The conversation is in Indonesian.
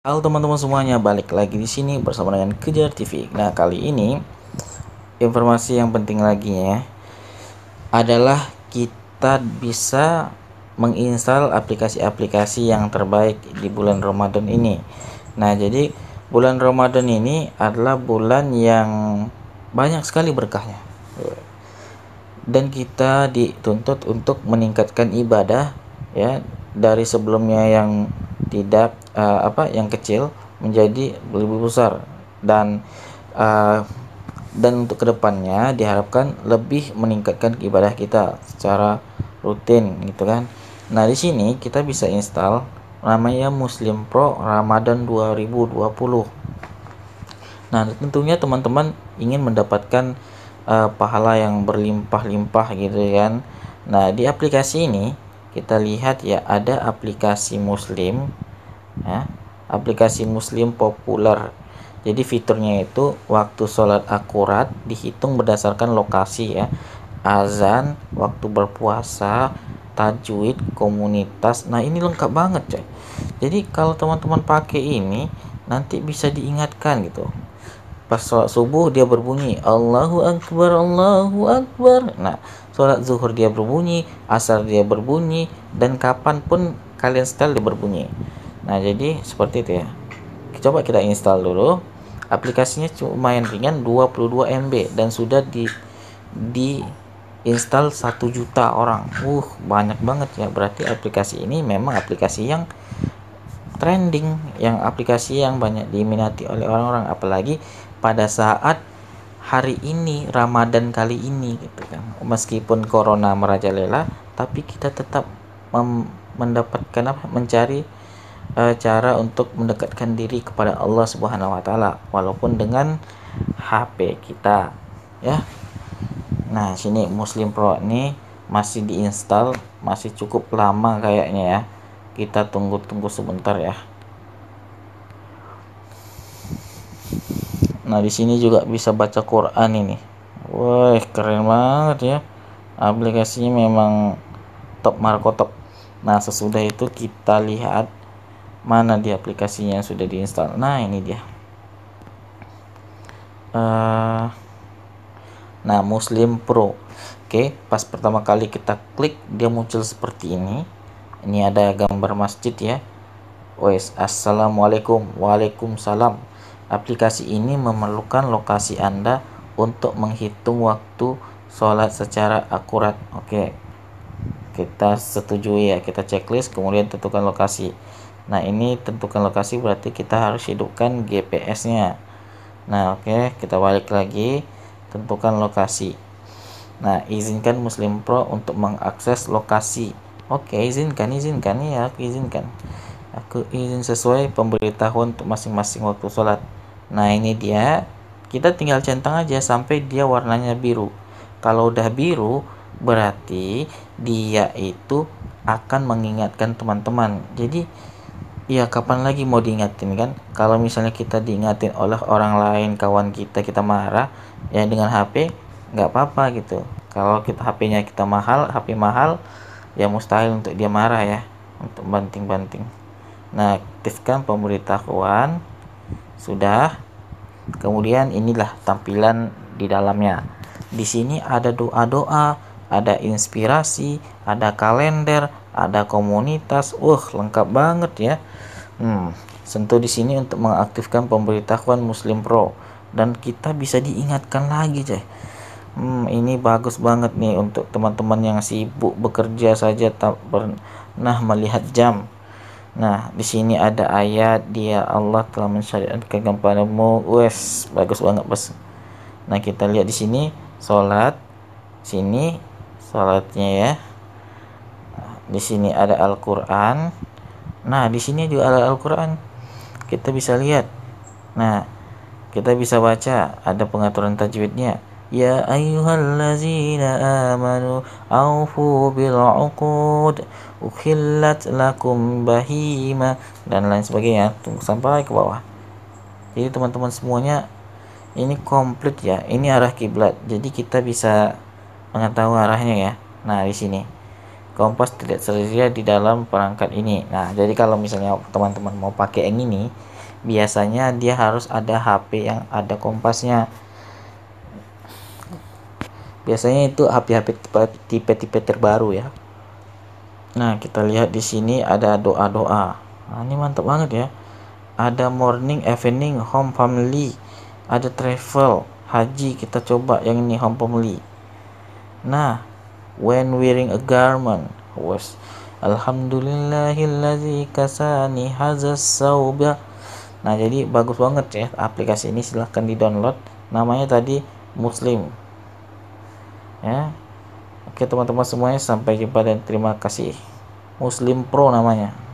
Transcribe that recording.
Halo teman-teman semuanya, balik lagi di sini bersama dengan Kejar TV. Nah, kali ini informasi yang penting lagi ya adalah kita bisa menginstal aplikasi-aplikasi yang terbaik di bulan Ramadan ini. Nah, jadi bulan Ramadan ini adalah bulan yang banyak sekali berkahnya. Dan kita dituntut untuk meningkatkan ibadah ya dari sebelumnya yang tidak uh, apa yang kecil menjadi lebih besar dan uh, dan untuk kedepannya diharapkan lebih meningkatkan ibadah kita secara rutin gitu kan nah di sini kita bisa install namanya Muslim Pro Ramadan 2020 nah tentunya teman-teman ingin mendapatkan uh, pahala yang berlimpah-limpah gitu kan nah di aplikasi ini kita lihat ya ada aplikasi muslim ya, aplikasi muslim populer jadi fiturnya itu waktu sholat akurat dihitung berdasarkan lokasi ya azan waktu berpuasa tajwid komunitas nah ini lengkap banget coy jadi kalau teman-teman pakai ini nanti bisa diingatkan gitu pas sholat subuh dia berbunyi Allahu Akbar Allahu Akbar nah sholat zuhur dia berbunyi, asar dia berbunyi, dan kapan pun kalian setel dia berbunyi. Nah, jadi seperti itu ya. Coba kita install dulu. Aplikasinya cuma yang ringan 22 MB dan sudah di di install 1 juta orang. Uh, banyak banget ya. Berarti aplikasi ini memang aplikasi yang trending, yang aplikasi yang banyak diminati oleh orang-orang apalagi pada saat hari ini Ramadan kali ini gitu kan meskipun corona merajalela tapi kita tetap mendapatkan apa mencari e, cara untuk mendekatkan diri kepada Allah Subhanahu wa taala walaupun dengan HP kita ya nah sini Muslim Pro ini masih diinstal masih cukup lama kayaknya ya kita tunggu-tunggu sebentar ya Nah, di sini juga bisa baca Quran ini. Wah, keren banget ya. Aplikasinya memang top Marco top. Nah, sesudah itu kita lihat mana di aplikasinya yang sudah diinstal. Nah, ini dia. Uh, nah, Muslim Pro. Oke, pas pertama kali kita klik dia muncul seperti ini. Ini ada gambar masjid ya. Wes, assalamualaikum, waalaikumsalam Aplikasi ini memerlukan lokasi Anda untuk menghitung waktu sholat secara akurat. Oke, kita setujui ya. Kita checklist, kemudian tentukan lokasi. Nah, ini tentukan lokasi berarti kita harus hidupkan GPS-nya. Nah, oke, kita balik lagi. Tentukan lokasi. Nah, izinkan Muslim Pro untuk mengakses lokasi. Oke, izinkan, izinkan ya, aku izinkan. Aku izin sesuai pemberitahuan untuk masing-masing waktu sholat. Nah ini dia, kita tinggal centang aja sampai dia warnanya biru. Kalau udah biru, berarti dia itu akan mengingatkan teman-teman. Jadi ya kapan lagi mau diingatin kan? Kalau misalnya kita diingatin oleh orang lain, kawan kita, kita marah, ya dengan HP nggak apa-apa gitu. Kalau kita HP-nya kita mahal, HP mahal, ya mustahil untuk dia marah ya, untuk banting-banting. Nah, aktifkan pemberitahuan sudah. Kemudian inilah tampilan di dalamnya. Di sini ada doa-doa, ada inspirasi, ada kalender, ada komunitas. uh lengkap banget ya. Hmm, sentuh di sini untuk mengaktifkan pemberitahuan Muslim Pro dan kita bisa diingatkan lagi, cah Hmm, ini bagus banget nih untuk teman-teman yang sibuk bekerja saja tak pernah melihat jam. Nah, di sini ada ayat dia Allah telah mensyariatkan kepadamu. Wes, bagus banget, Bos. Nah, kita lihat di sini salat sini salatnya ya. di sini ada Al-Qur'an. Nah, di sini juga ada Al-Qur'an. Kita bisa lihat. Nah, kita bisa baca ada pengaturan tajwidnya. يا أيها الذين آمنوا أوفوا بالعقود أخلت lakum bahima dan lain sebagainya tunggu sampai ke bawah jadi teman-teman semuanya ini komplit ya ini arah kiblat jadi kita bisa mengetahui arahnya ya nah di sini kompas tidak tersedia di dalam perangkat ini nah jadi kalau misalnya teman-teman mau pakai yang ini biasanya dia harus ada HP yang ada kompasnya Biasanya itu HP-HP tipe-tipe terbaru ya. Nah, kita lihat di sini ada doa-doa. Nah, ini mantap banget ya. Ada morning, evening, home family, ada travel, haji. Kita coba yang ini home family. Nah, when wearing a garment was Alhamdulillahillazi kasani hazas sauba. Nah, jadi bagus banget ya aplikasi ini silahkan di-download. Namanya tadi Muslim ya oke teman-teman semuanya sampai jumpa dan terima kasih Muslim Pro namanya